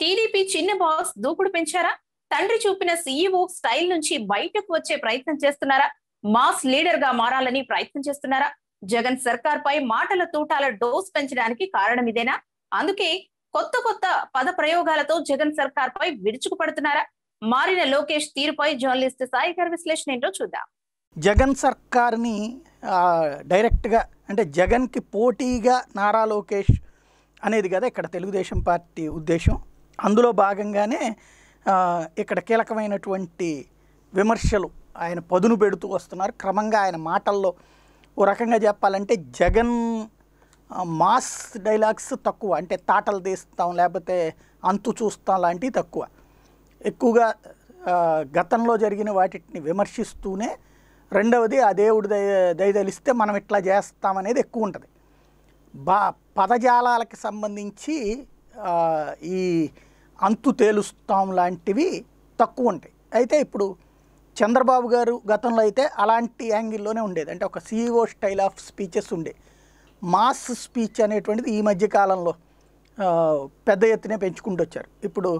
TDP చిన్న boss దూకుడు పెంచారా తండ్రి చూపిన సీఈఓ స్టైల్ నుంచి బయటకు వచ్చే ప్రయత్నం చేస్తున్నారా మాస్ లీడర్ గా మారాలని ప్రయత్నం చేస్తున్నారా జగన్ సర్కార్ పై మాటల తూటాల డోస్ పెంచడానికి కారణం ఇదేనా అందుకే కొత్త కొత్త పద ప్రయోగాలతో జగన్ సర్కార్ పై విరుచుకుపడుతున్నారా మారిన లోకేష్ తీరుపై జర్నలిస్ట్ సాయి గారి విశ్లేషణ ఏంటో చూద్దాం జగన్ సర్కార్ని డైరెక్ట్గా అంటే జగన్కి పోటీగా నారా లోకేష్ అనేది కదా ఇక్కడ తెలుగుదేశం పార్టీ ఉద్దేశం అందులో భాగంగానే ఇక్కడ కీలకమైనటువంటి విమర్శలు ఆయన పదును పెడుతూ వస్తున్నారు క్రమంగా ఆయన మాటల్లో ఓ రకంగా చెప్పాలంటే జగన్ మాస్ డైలాగ్స్ తక్కువ అంటే తాటలు తీస్తాం లేకపోతే అంతు చూస్తాం లాంటివి తక్కువ ఎక్కువగా గతంలో జరిగిన వాటిని విమర్శిస్తూనే రెండవది ఆ దేవుడు దయ దయదలిస్తే మనం ఇట్లా చేస్తామనేది ఎక్కువ ఉంటుంది బా పదజాలాలకు సంబంధించి ఈ అంతు తేలుస్తాం లాంటివి తక్కువ ఉంటాయి అయితే ఇప్పుడు చంద్రబాబు గారు గతంలో అయితే అలాంటి యాంగిల్లోనే ఉండేది అంటే ఒక CEO e style of speeches ఉండే మాస్ స్పీచ్ అనేటువంటిది ఈ మధ్య కాలంలో పెద్ద ఎత్తున పెంచుకుంటూ వచ్చారు ఇప్పుడు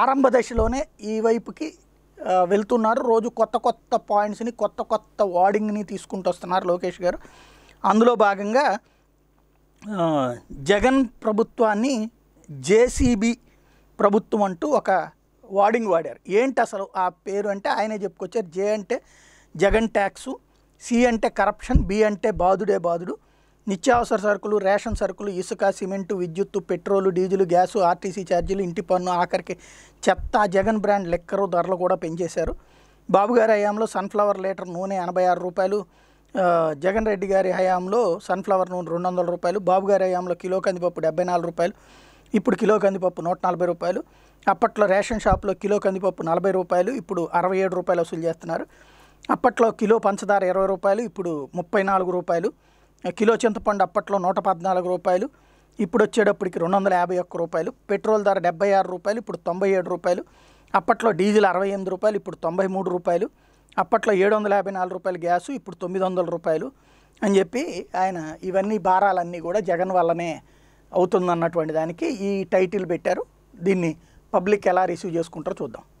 ఆరంభ దశలోనే ఈ వైపుకి వెళ్తున్నారు రోజు కొత్త కొత్త పాయింట్స్ని కొత్త కొత్త వార్డింగ్ని తీసుకుంటూ వస్తున్నారు లోకేష్ గారు అందులో భాగంగా జగన్ ప్రభుత్వాన్ని జేసీబీ ప్రభుత్వం అంటూ ఒక వార్డింగ్ వాడారు ఏంటి అసలు ఆ పేరు అంటే ఆయనే చెప్పుకొచ్చారు జే అంటే జగన్ ట్యాక్సు సి అంటే కరప్షన్ బి అంటే బాదుడే బాదుడు నిత్యావసర సరుకులు రేషన్ సరుకులు ఇసుక సిమెంటు విద్యుత్తు పెట్రోలు డీజిల్ గ్యాసు ఆర్టీసీ ఛార్జీలు ఇంటి పన్ను ఆఖరికి చెత్త జగన్ బ్రాండ్ లెక్కరు ధరలు కూడా పెంచేశారు బాబుగారి హయాంలో సన్ఫ్లవర్ లీటర్ నూనె ఎనభై ఆరు రూపాయలు జగన్ రెడ్డి గారి హయాంలో సన్ఫ్లవర్ నూనె రెండు వందల రూపాయలు బాబుగారి హయాంలో కిలో కందిపప్పు డెబ్బై నాలుగు రూపాయలు ఇప్పుడు కిలో కందిపప్పు నూట నలభై రూపాయలు అప్పట్లో రేషన్ షాప్లో కిలో కందిపప్పు నలభై రూపాయలు ఇప్పుడు అరవై ఏడు రూపాయలు వసూలు చేస్తున్నారు అప్పట్లో కిలో పంచదార ఇరవై రూపాయలు ఇప్పుడు ముప్పై నాలుగు రూపాయలు కిలో చింతపండు అప్పట్లో నూట పద్నాలుగు రూపాయలు ఇప్పుడు వచ్చేటప్పటికి రెండు వందల యాభై ఒక్క రూపాయలు పెట్రోల్ ధర డెబ్బై ఆరు రూపాయలు ఇప్పుడు తొంభై ఏడు రూపాయలు అప్పట్లో డీజిల్ అరవై ఎనిమిది రూపాయలు ఇప్పుడు తొంభై మూడు రూపాయలు అప్పట్లో ఏడు వందల యాభై నాలుగు రూపాయలు గ్యాసు ఇప్పుడు తొమ్మిది వందల రూపాయలు అని చెప్పి ఆయన ఇవన్నీ భారాలన్నీ కూడా జగన్ వల్లనే అవుతుందన్నటువంటి దానికి ఈ టైటిల్ పెట్టారు దీన్ని పబ్లిక్ ఎలా రిసీవ్ చేసుకుంటారో చూద్దాం